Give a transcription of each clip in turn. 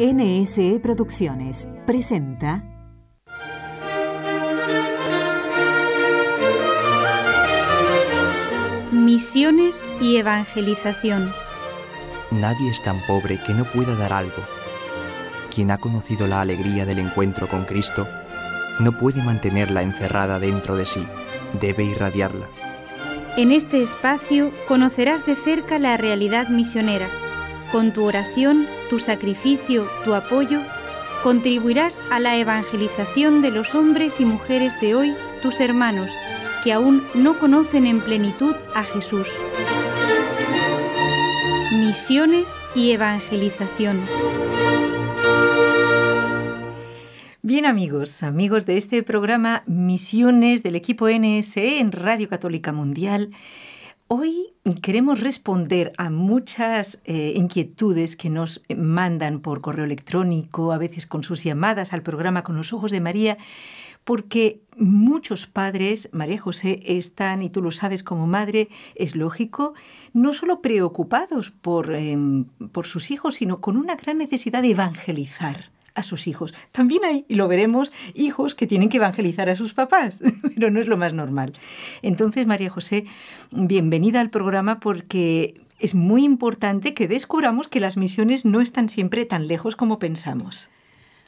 NSE Producciones presenta Misiones y Evangelización. Nadie es tan pobre que no pueda dar algo. Quien ha conocido la alegría del encuentro con Cristo no puede mantenerla encerrada dentro de sí, debe irradiarla. En este espacio conocerás de cerca la realidad misionera con tu oración, tu sacrificio, tu apoyo, contribuirás a la evangelización de los hombres y mujeres de hoy, tus hermanos, que aún no conocen en plenitud a Jesús. Misiones y evangelización. Bien amigos, amigos de este programa Misiones del equipo NSE en Radio Católica Mundial, Hoy queremos responder a muchas eh, inquietudes que nos mandan por correo electrónico, a veces con sus llamadas al programa con los ojos de María, porque muchos padres, María José, están, y tú lo sabes como madre, es lógico, no solo preocupados por, em, por sus hijos, sino con una gran necesidad de evangelizar a sus hijos. También hay, y lo veremos, hijos que tienen que evangelizar a sus papás, pero no es lo más normal. Entonces, María José, bienvenida al programa porque es muy importante que descubramos que las misiones no están siempre tan lejos como pensamos.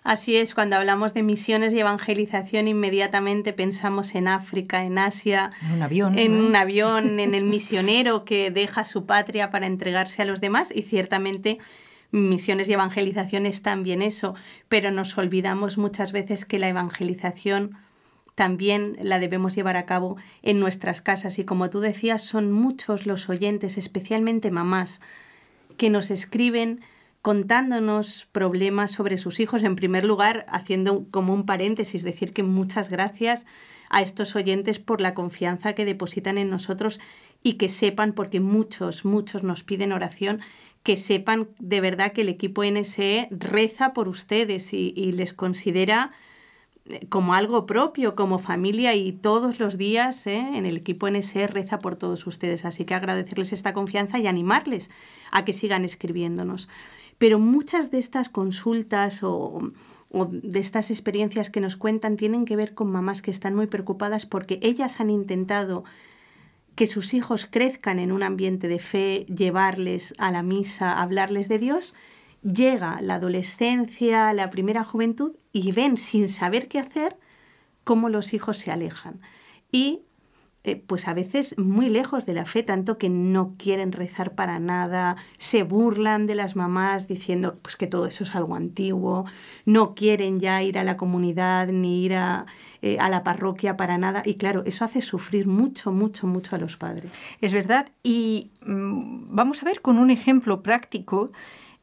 Así es, cuando hablamos de misiones y evangelización, inmediatamente pensamos en África, en Asia, en un avión, en, un avión, en el misionero que deja su patria para entregarse a los demás y ciertamente Misiones y evangelización es también eso, pero nos olvidamos muchas veces que la evangelización también la debemos llevar a cabo en nuestras casas y como tú decías, son muchos los oyentes, especialmente mamás, que nos escriben contándonos problemas sobre sus hijos. En primer lugar, haciendo como un paréntesis, decir que muchas gracias a estos oyentes por la confianza que depositan en nosotros y que sepan, porque muchos, muchos nos piden oración, que sepan de verdad que el equipo NSE reza por ustedes y, les considera eh, como algo propio, como familia y todos los días eh, en el equipo NSE reza por todos ustedes. Así que agradecerles esta confianza y animarles a que sigan escribiéndonos. Pero muchas de estas consultas o de estas experiencias que nos cuentan tienen que ver con mamás que están muy preocupadas porque ellas han intentado que sus hijos crezcan en un ambiente de fe, llevarles a la misa, hablarles de Dios, llega la adolescencia, la primera juventud y ven sin saber qué hacer cómo los hijos se alejan. Y eh, pues a veces muy lejos de la fe, tanto que no quieren rezar para nada, se burlan de las mamás diciendo pues que todo eso es algo antiguo, no quieren ya ir a la comunidad ni ir a, eh, la parroquia para nada. Y claro, eso hace sufrir mucho, mucho, mucho a los padres. Es verdad. Y mm, vamos a ver con un ejemplo práctico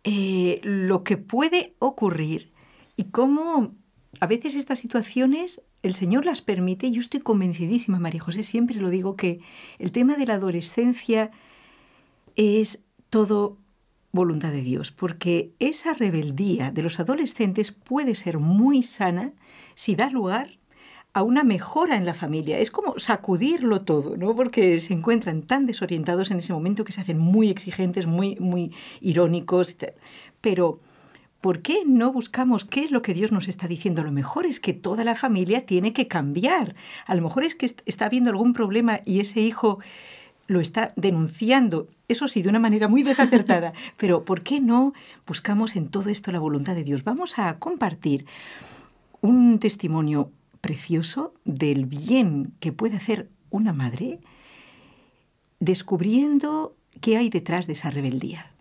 eh, lo que puede ocurrir y cómo a veces estas situaciones el Señor las permite. Yo estoy convencidísima, María José, siempre lo digo, que el tema de la adolescencia es todo voluntad de Dios, porque esa rebeldía de los adolescentes puede ser muy sana si da lugar a una mejora en la familia. Es como sacudirlo todo, ¿no? Porque se encuentran tan desorientados en ese momento que se hacen muy exigentes, muy, muy irónicos, pero ¿Por qué no buscamos qué es lo que Dios nos está diciendo? A lo mejor es que toda la familia tiene que cambiar. A lo mejor es que está habiendo algún problema y ese hijo lo está denunciando, eso sí, de una manera muy desacertada. Pero ¿por qué no buscamos en todo esto la voluntad de Dios? Vamos a compartir un testimonio precioso del bien que puede hacer una madre descubriendo qué hay detrás de esa rebeldía.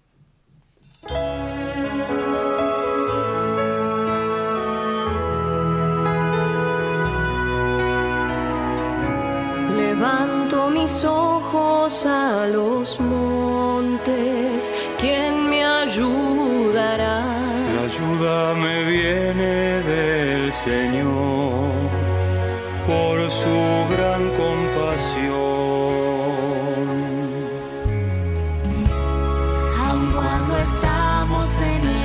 Levanto mis ojos a los montes, ¿quién me ayudará? La ayuda me viene del Señor por su gran compasión. Aun cuando estamos en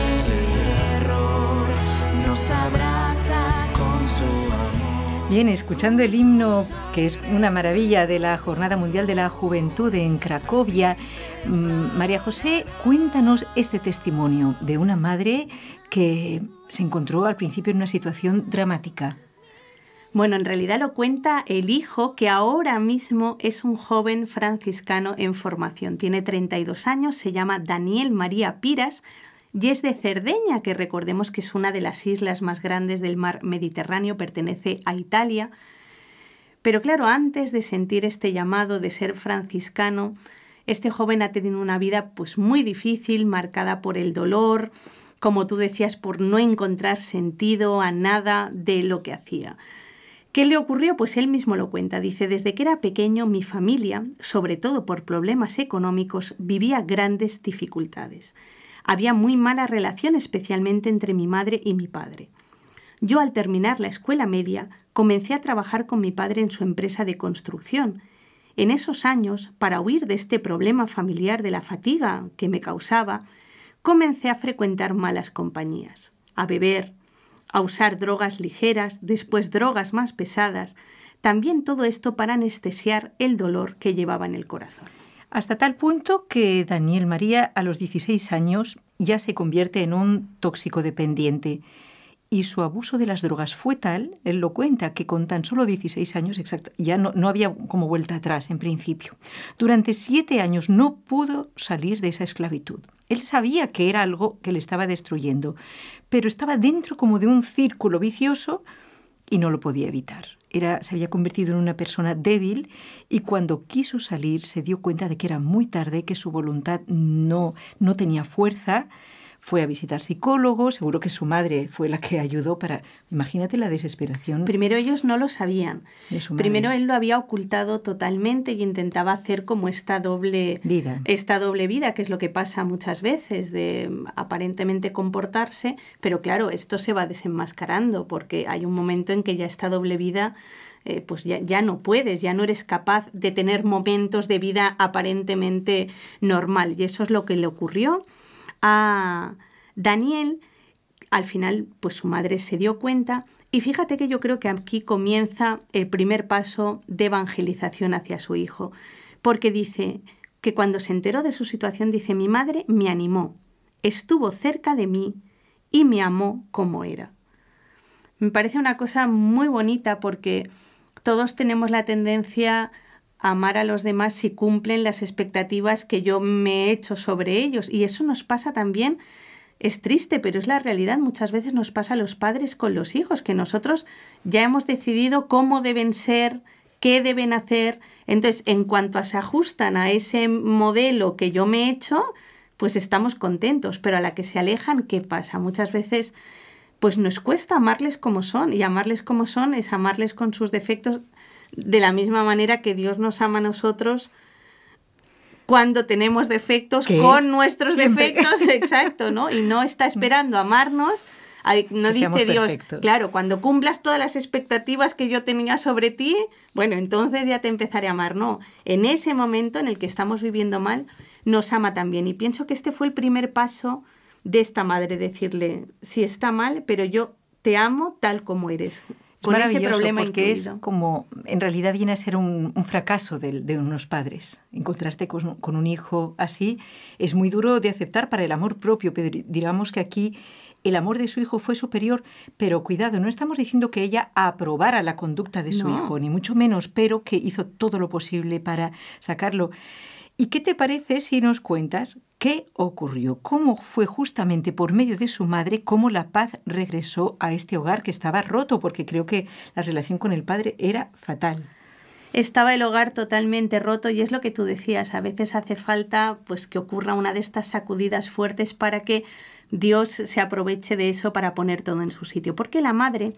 Bien, escuchando el himno, que es una maravilla de la Jornada Mundial de la Juventud en Cracovia, mm, María José, cuéntanos este testimonio de una madre que se encontró al principio en una situación dramática. Bueno, en realidad lo cuenta el hijo, que ahora mismo es un joven franciscano en formación. Tiene 32 años, se llama Daniel María Piras, y es de Cerdeña, que recordemos que es una de las islas más grandes del mar Mediterráneo, pertenece a Italia. Pero claro, antes de sentir este llamado de ser franciscano, este joven ha tenido una vida pues muy difícil, marcada por el dolor, como tú decías, por no encontrar sentido a nada de lo que hacía. ¿Qué le ocurrió? Pues él mismo lo cuenta. Dice, desde que era pequeño mi familia, sobre todo por problemas económicos, vivía grandes dificultades. Había muy mala relación especialmente entre mi madre y mi padre. Yo al terminar la escuela media comencé a trabajar con mi padre en su empresa de construcción. En esos años, para huir de este problema familiar de la fatiga que me causaba, comencé a frecuentar malas compañías, a beber, a usar drogas ligeras, después drogas más pesadas, también todo esto para anestesiar el dolor que llevaba en el corazón hasta tal punto que Daniel María a los 16 años ya se convierte en un tóxico dependiente. Y su abuso de las drogas fue tal, él lo cuenta, que con tan solo 16 años, exacto, ya no, no había como vuelta atrás en principio. Durante siete años no pudo salir de esa esclavitud. Él sabía que era algo que le estaba destruyendo, pero estaba dentro como de un círculo vicioso y no lo podía evitar se había convertido en una persona débil y cuando quiso salir se dio cuenta de que era muy tarde, que su voluntad no, no tenía fuerza fue a visitar psicólogos, seguro que su madre fue la que ayudó para... Imagínate la desesperación. Primero ellos no lo sabían. Primero él lo había ocultado totalmente y intentaba hacer como esta doble vida. Esta doble vida, que es lo que pasa muchas veces, de mm, aparentemente comportarse, pero claro, esto se va desenmascarando porque hay un momento en que ya esta doble vida... Eh, pues ya, no puedes, ya no eres capaz de tener momentos de vida aparentemente normal. Y eso es lo que le ocurrió a Daniel, al final pues su madre se dio cuenta y fíjate que yo creo que aquí comienza el primer paso de evangelización hacia su hijo, porque dice que cuando se enteró de su situación dice mi madre me animó, estuvo cerca de mí y me amó como era. Me parece una cosa muy bonita porque todos tenemos la tendencia amar a los demás si cumplen las expectativas que yo me he hecho sobre ellos. Y eso nos pasa también, es triste, pero es la realidad. Muchas veces nos pasa a los padres con los hijos, que nosotros ya hemos decidido cómo deben ser, qué deben hacer. Entonces, en cuanto se ajustan a ese modelo que yo me he hecho, pues estamos contentos, pero a la que se alejan, ¿qué pasa? Muchas veces pues nos cuesta amarles como son y amarles como son es amarles con sus defectos de la misma manera que Dios nos ama a nosotros cuando tenemos defectos con nuestros defectos, exacto, ¿no? Y no está esperando amarnos. No dice Dios, claro, cuando cumplas todas las expectativas que yo tenía sobre ti, bueno, entonces ya te empezaré a amar. No, en ese momento en el que estamos viviendo mal, nos ama también. Y pienso que este fue el primer paso de esta madre, decirle, si está mal, pero yo te amo tal como eres con ese problema que es como, en realidad viene a ser un, fracaso de, unos padres. Encontrarte con, un hijo así es muy duro de aceptar para el amor propio, pero digamos que aquí el amor de su hijo fue superior, pero cuidado, no estamos diciendo que ella aprobara la conducta de su hijo, ni mucho menos, pero que hizo todo lo posible para sacarlo. ¿Y qué te parece si nos cuentas qué ocurrió? ¿Cómo fue justamente por medio de su madre cómo la paz regresó a este hogar que estaba roto? Porque creo que la relación con el padre era fatal estaba el hogar totalmente roto y es lo que tú decías, a veces hace falta pues que ocurra una de estas sacudidas fuertes para que Dios se aproveche de eso para poner todo en su sitio, porque la madre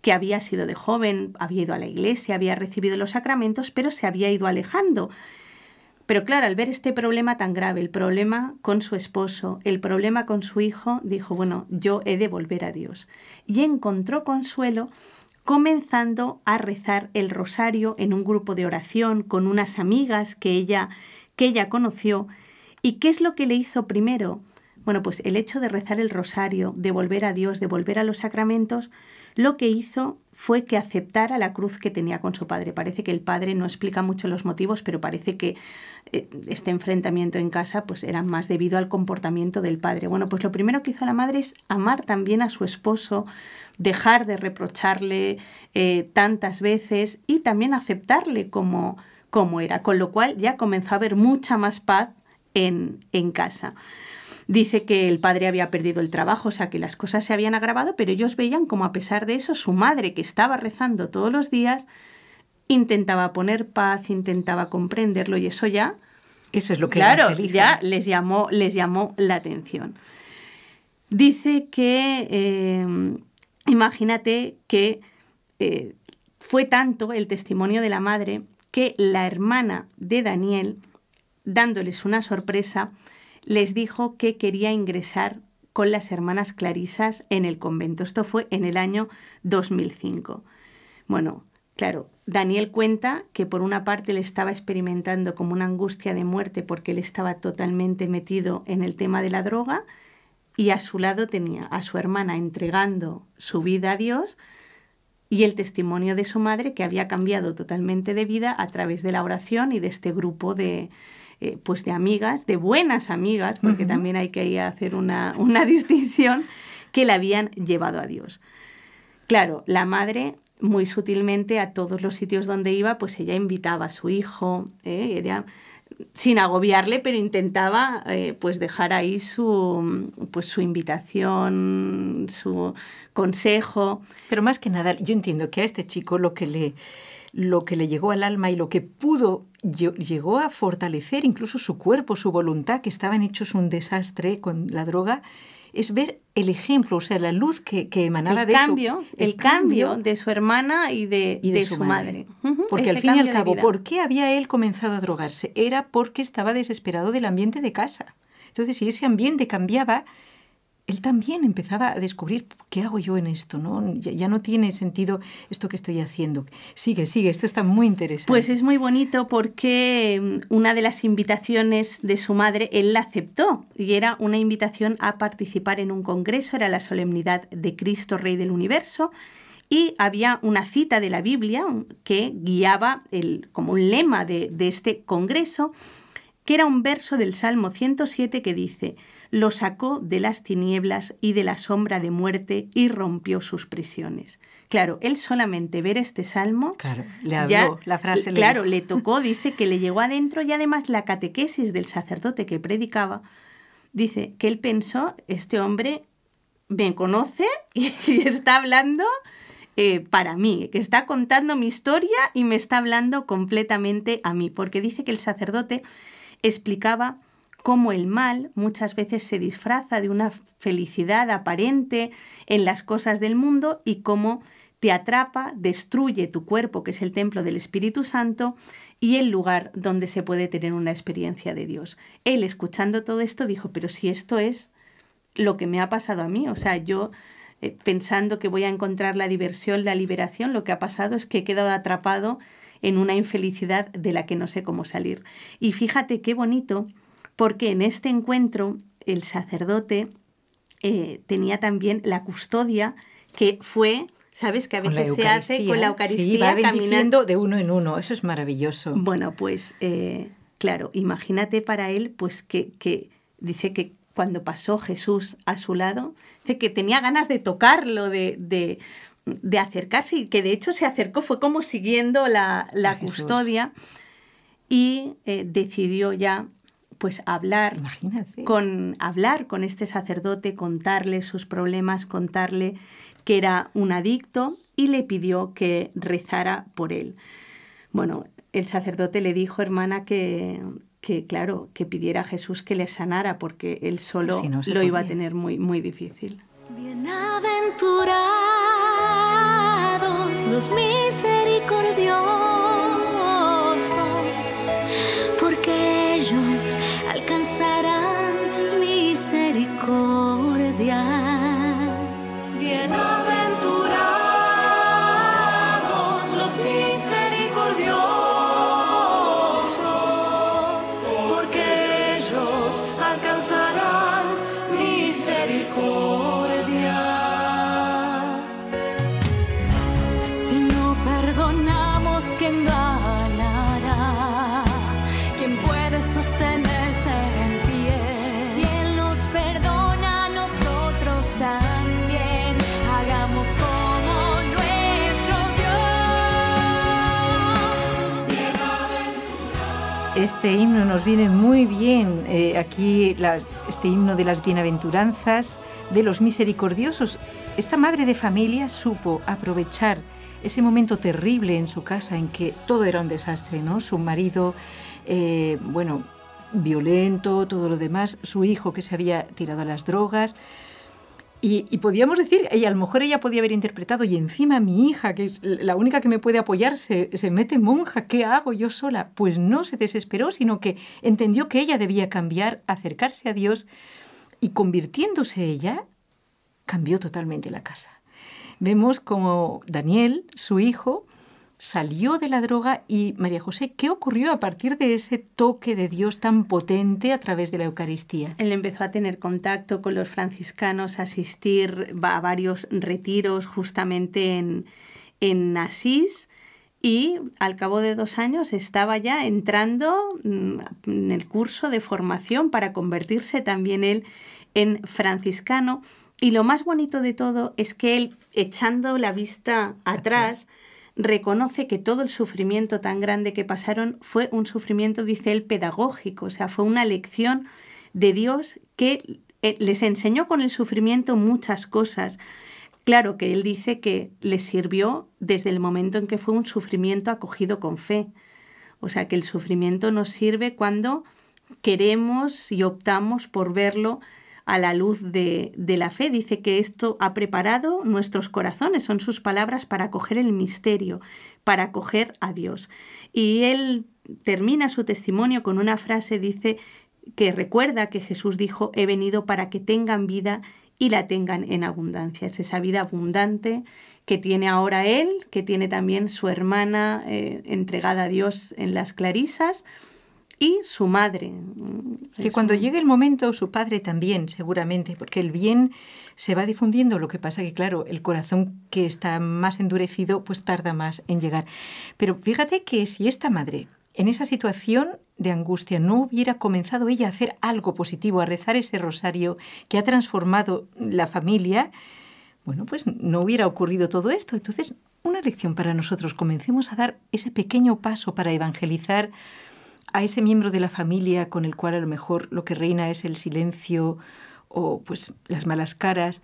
que había sido de joven, había ido a la iglesia, había recibido los sacramentos, pero se había ido alejando pero claro, al ver este problema tan grave, el problema con su esposo, el problema con su hijo, dijo, bueno, yo he de volver a Dios. Y encontró consuelo comenzando a rezar el rosario en un grupo de oración con unas amigas que ella, que ella conoció. ¿Y qué es lo que le hizo primero? Bueno, pues el hecho de rezar el rosario, de volver a Dios, de volver a los sacramentos, lo que hizo fue que aceptara la cruz que tenía con su padre. Parece que el padre no explica mucho los motivos, pero parece que eh, este enfrentamiento en casa pues era más debido al comportamiento del padre. Bueno, pues lo primero que hizo la madre es amar también a su esposo, dejar de reprocharle eh, tantas veces y también aceptarle como, como era, con lo cual ya comenzó a haber mucha más paz en, en casa. Dice que el padre había perdido el trabajo, o sea que las cosas se habían agravado, pero ellos veían como a pesar de eso su madre, que estaba rezando todos los días, intentaba poner paz, intentaba comprenderlo y eso ya... Eso es lo que claro, ya les llamó, les llamó la atención. Dice que, eh, imagínate que eh, fue tanto el testimonio de la madre que la hermana de Daniel, dándoles una sorpresa, les dijo que quería ingresar con las hermanas clarisas en el convento. Esto fue en el año 2005. Bueno, claro, Daniel cuenta que por una parte le estaba experimentando como una angustia de muerte porque él estaba totalmente metido en el tema de la droga y a su lado tenía a su hermana entregando su vida a Dios y el testimonio de su madre que había cambiado totalmente de vida a través de la oración y de este grupo de, eh, pues de amigas, de buenas amigas, porque también hay que hacer una, distinción, que la habían llevado a Dios. Claro, la madre muy sutilmente a todos los sitios donde iba, pues ella invitaba a su hijo, eh, sin agobiarle, pero intentaba eh, pues dejar ahí su, pues su invitación, su consejo. Pero más que nada, yo entiendo que a este chico lo que le lo que le llegó al alma y lo que pudo llegó a fortalecer incluso su cuerpo, su voluntad, que estaban hechos un desastre con la droga, es ver el ejemplo, o sea, la luz que, emanaba de cambio, el, cambio, de su hermana y de, su, madre. porque al fin y al cabo, ¿por qué había él comenzado a drogarse? Era porque estaba desesperado del ambiente de casa. Entonces, si ese ambiente cambiaba, él también empezaba a descubrir qué hago yo en esto, ¿no? Ya, no tiene sentido esto que estoy haciendo. Sigue, sigue, esto está muy interesante. Pues es muy bonito porque mm, una de las invitaciones de su madre él la aceptó y era una invitación a participar en un congreso, era la solemnidad de Cristo Rey del Universo y había una cita de la Biblia que guiaba el, como un lema de, de este congreso, que era un verso del Salmo 107 que dice, lo sacó de las tinieblas y de la sombra de muerte y rompió sus prisiones. Claro, él solamente ver este salmo, claro, le habló, la frase claro, le tocó, dice que le llegó adentro y además la catequesis del sacerdote que predicaba, dice que él pensó, este hombre me conoce y, está hablando eh, para mí, que está contando mi historia y me está hablando completamente a mí, porque dice que el sacerdote explicaba cómo el mal muchas veces se disfraza de una felicidad aparente en las cosas del mundo y cómo te atrapa, destruye tu cuerpo, que es el templo del Espíritu Santo, y el lugar donde se puede tener una experiencia de Dios. Él, escuchando todo esto, dijo, pero si esto es lo que me ha pasado a mí, o sea, yo eh, pensando que voy a encontrar la diversión, la liberación, lo que ha pasado es que he quedado atrapado en una infelicidad de la que no sé cómo salir. Y fíjate qué bonito porque en este encuentro el sacerdote eh, tenía también la custodia que fue ¿Sabes? Que a veces se hace con la Eucaristía caminando de uno en uno. Eso es maravilloso. Bueno, pues eh, claro, imagínate para él, pues que, dice que cuando pasó Jesús a su lado, dice que tenía ganas de tocarlo, de, acercarse y que de hecho se acercó, fue como siguiendo la, custodia y eh, decidió ya pues hablar, con hablar con este sacerdote, contarle sus problemas, contarle que era un adicto y le pidió que rezara por él. Bueno, el sacerdote le dijo, hermana, que, claro, que pidiera a Jesús que le sanara porque él solo pues lo iba a tener muy, muy difícil. Bienaventurados los este himno nos viene muy bien. Eh, aquí este himno de las bienaventuranzas, de los misericordiosos. Esta madre de familia supo aprovechar ese momento terrible en su casa en que todo era un desastre, ¿no? Su marido, eh, bueno, violento, todo lo demás, su hijo que se había tirado a las drogas, y, podíamos decir, y a lo mejor ella podía haber interpretado, y encima mi hija, que es la única que me puede apoyar, se, se mete monja, ¿qué hago yo sola? Pues no se desesperó, sino que entendió que ella debía cambiar, acercarse a Dios, y convirtiéndose ella, cambió totalmente la casa. Vemos como Daniel, su hijo, salió de la droga y María José, ¿qué ocurrió a partir de ese toque de Dios tan potente a través de la Eucaristía? Él empezó a tener contacto con los franciscanos, a asistir a varios retiros justamente en, en Asís y al cabo de dos años estaba ya entrando mm, en el curso de formación para convertirse también él en franciscano. Y lo más bonito de todo es que él, echando la vista atrás, reconoce que todo el sufrimiento tan grande que pasaron fue un sufrimiento, dice él, pedagógico, o sea, fue una lección de Dios que eh, les enseñó con el sufrimiento muchas cosas. Claro que él dice que les sirvió desde el momento en que fue un sufrimiento acogido con fe. O sea que el sufrimiento nos sirve cuando queremos y optamos por verlo a la luz de, de la fe. Dice que esto ha preparado nuestros corazones, son sus palabras, para acoger el misterio, para acoger a Dios. Y él termina su testimonio con una frase, dice, que recuerda que Jesús dijo, he venido para que tengan vida y la tengan en abundancia. Es esa vida abundante que tiene ahora él, que tiene también su hermana eh, entregada a Dios en las Clarisas y su madre. Mm, que cuando llegue el momento, su padre también, seguramente, porque el bien se va difundiendo, lo que pasa que, claro, el corazón que está más endurecido, pues tarda más en llegar. Pero fíjate que si esta madre, en esa situación de angustia, no hubiera comenzado ella a hacer algo positivo, a rezar ese rosario que ha transformado la familia, bueno, pues no hubiera ocurrido todo esto. Entonces, una lección para nosotros, comencemos a dar ese pequeño paso para evangelizar a ese miembro de la familia con el cual a lo mejor lo que reina es el silencio o pues las malas caras,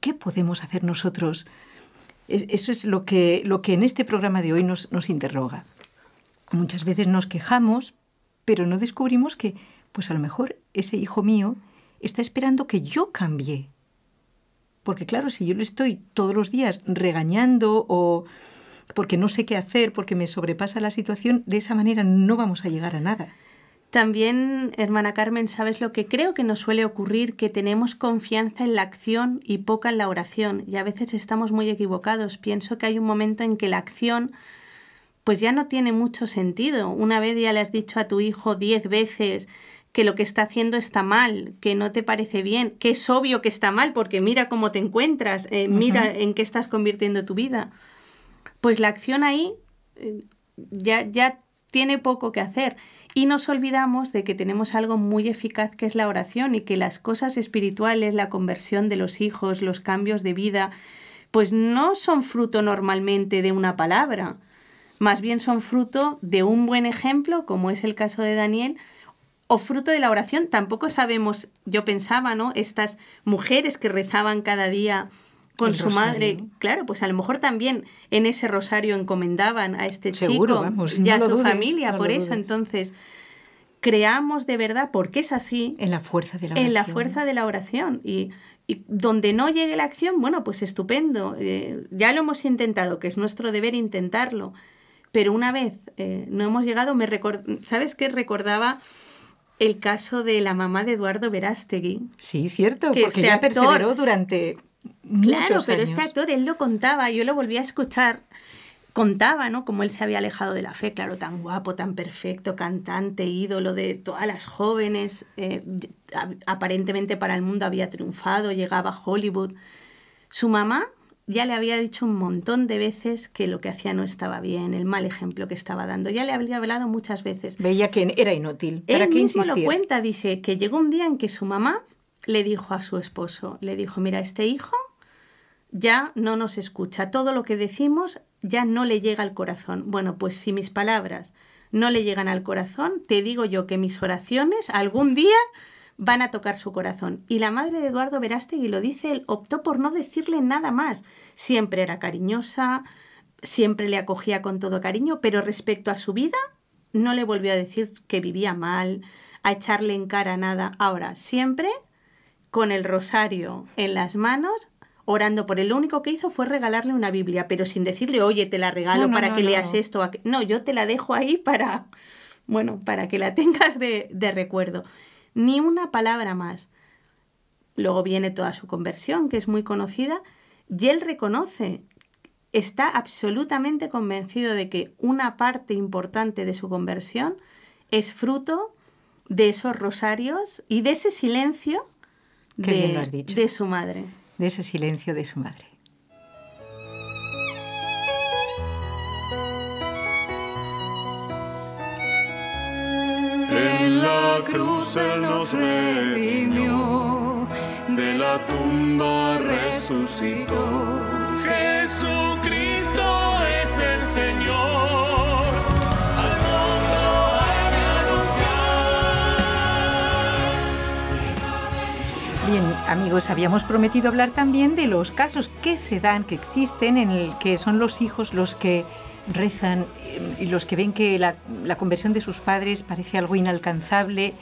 ¿qué podemos hacer nosotros? eso es lo que, lo que en este programa de hoy nos, nos interroga. Muchas veces nos quejamos, pero no descubrimos que, pues a lo mejor ese hijo mío está esperando que yo cambie. Porque claro, si yo le estoy todos los días regañando o porque no sé qué hacer, porque me sobrepasa la situación, de esa manera no vamos a llegar a nada. También, hermana Carmen, ¿sabes lo que creo que nos suele ocurrir? Que tenemos confianza en la acción y poca en la oración. Y a veces estamos muy equivocados. Pienso que hay un momento en que la acción pues ya no tiene mucho sentido. Una vez ya le has dicho a tu hijo diez veces que lo que está haciendo está mal, que no te parece bien, que es obvio que está mal porque mira cómo te encuentras, eh, mira en qué estás convirtiendo tu vida pues la acción ahí eh, ya, ya tiene poco que hacer. Y nos olvidamos de que tenemos algo muy eficaz que es la oración y que las cosas espirituales, la conversión de los hijos, los cambios de vida, pues no son fruto normalmente de una palabra, más bien son fruto de un buen ejemplo, como es el caso de Daniel, o fruto de la oración. Tampoco sabemos, yo pensaba, ¿no? Estas mujeres que rezaban cada día con su madre. Claro, pues a lo mejor también en ese rosario encomendaban a este chico y a su familia. por eso, entonces, creamos de verdad, porque es así. En la fuerza de la oración. En la fuerza de la oración. Y, donde no llegue la acción, bueno, pues estupendo. Eh, ya lo hemos intentado, que es nuestro deber intentarlo. Pero una vez eh, no hemos llegado, me record... ¿sabes qué? Recordaba el caso de la mamá de Eduardo Verástegui. Sí, cierto, que porque ya este perseveró durante Claro, pero este actor, él lo contaba, yo lo volví a escuchar contaba, ¿no? Cómo él se había alejado de la fe, claro, tan guapo, tan perfecto, cantante, ídolo de todas las jóvenes, eh, aparentemente para el mundo había triunfado, llegaba a Hollywood. Su mamá ya le había dicho un montón de veces que lo que hacía no estaba bien, el mal ejemplo que estaba dando. Ya le había hablado muchas veces. Veía que era inútil. ¿Para él mismo lo cuenta, dice que llegó un día en que su mamá le dijo a su esposo, le dijo, mira, este hijo ya no nos escucha, todo lo que decimos ya no le llega al corazón. Bueno, pues si mis palabras no le llegan al corazón, te digo yo que mis oraciones algún día van a tocar su corazón. Y la madre de Eduardo Verástegui lo dice, él optó por no decirle nada más. Siempre era cariñosa, siempre le acogía con todo cariño, pero respecto a su vida, no le volvió a decir que vivía mal, a echarle en cara nada. Ahora, siempre con el rosario en las manos, orando por él. Lo único que hizo fue regalarle una Biblia, pero sin decirle, oye, te la regalo para que leas esto. No, yo te la dejo ahí para, bueno, para que la tengas de recuerdo. Ni una palabra más. Luego viene toda su conversión, que es muy conocida, y él reconoce, está absolutamente convencido de que una parte importante de su conversión es fruto de esos rosarios y de ese silencio Qué de, has dicho. de su madre. De ese silencio de su madre. En la cruz Él nos redimió, de la tumba resucitó Jesús amigos, habíamos prometido hablar también de los casos que se dan, que existen, en el que son los hijos los que rezan em, y los que ven que la, conversión de sus padres parece algo inalcanzable,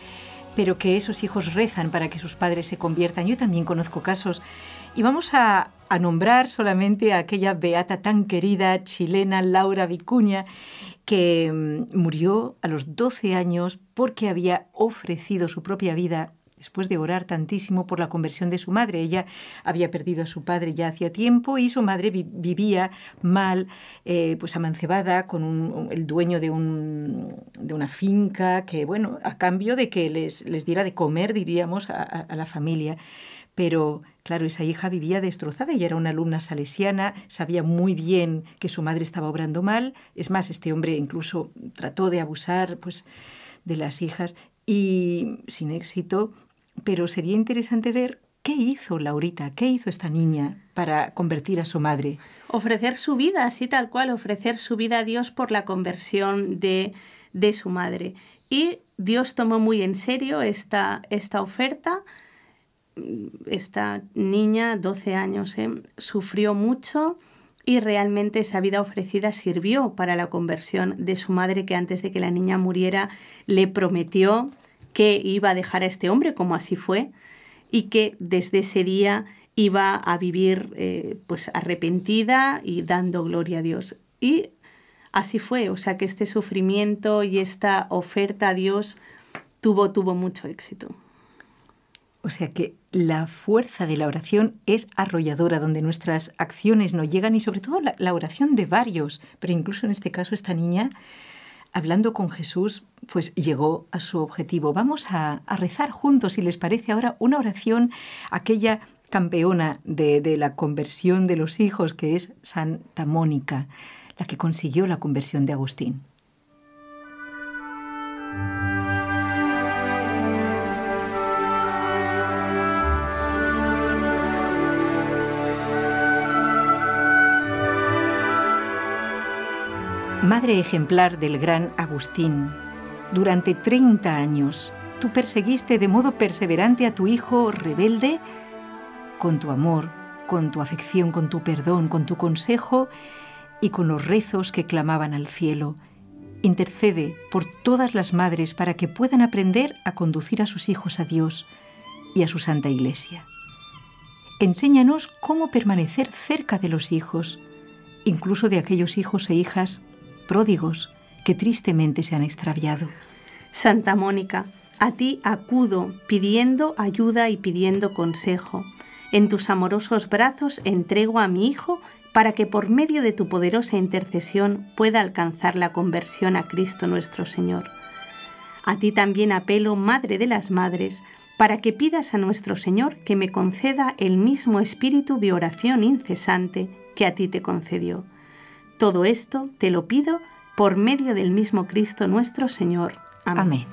pero que esos hijos rezan para que sus padres se conviertan. Yo también conozco casos y vamos a, a, nombrar solamente a aquella beata tan querida chilena Laura Vicuña, que em, murió a los 12 años porque había ofrecido su propia vida después de orar tantísimo por la conversión de su madre. Ella había perdido a su padre ya hacía tiempo y su madre vivía mal, eh, pues amancebada con el dueño de, una finca que, bueno, a cambio de que les, les diera de comer, diríamos, a, la familia. Pero Claro, esa hija vivía destrozada, y era una alumna salesiana, sabía muy bien que su madre estaba obrando mal, es más, este hombre incluso trató de abusar pues, de las hijas y sin éxito pero sería interesante ver qué hizo Laurita, qué hizo esta niña para convertir a su madre. Ofrecer su vida, así tal cual, ofrecer su vida a Dios por la conversión de, de su madre. Y Dios tomó muy en serio esta, esta oferta. Esta niña, 12 años, ¿eh? sufrió mucho y realmente esa vida ofrecida sirvió para la conversión de su madre que antes de que la niña muriera le prometió que iba a dejar a este hombre, como así fue, y que desde ese día iba a vivir eh, pues arrepentida y dando gloria a Dios. Y así fue, o sea que este sufrimiento y esta oferta a Dios tuvo, tuvo mucho éxito. O sea que la fuerza de la oración es arrolladora, donde nuestras acciones no llegan y sobre todo la, la oración de varios, pero incluso en este caso esta niña hablando con Jesús, pues llegó a su objetivo. Vamos a, rezar juntos, si les parece ahora, una oración, aquella campeona de, de la conversión de los hijos, que es Santa Mónica, la que consiguió la conversión de Agustín. madre ejemplar del gran Agustín, durante 30 años tú perseguiste de modo perseverante a tu hijo rebelde con tu amor, con tu afección, con tu perdón, con tu consejo y con los rezos que clamaban al cielo. Intercede por todas las madres para que puedan aprender a conducir a sus hijos a Dios y a su Santa Iglesia. Enséñanos cómo permanecer cerca de los hijos, incluso de aquellos hijos e hijas pródigos que tristemente se han extraviado. Santa Mónica, a ti acudo pidiendo ayuda y pidiendo consejo. En tus amorosos brazos entrego a mi hijo para que por medio de tu poderosa intercesión pueda alcanzar la conversión a Cristo nuestro Señor. A ti también apelo, Madre de las Madres, para que pidas a nuestro Señor que me conceda el mismo espíritu de oración incesante que a ti te concedió. Todo esto te lo pido por medio del mismo Cristo nuestro Señor. Amén.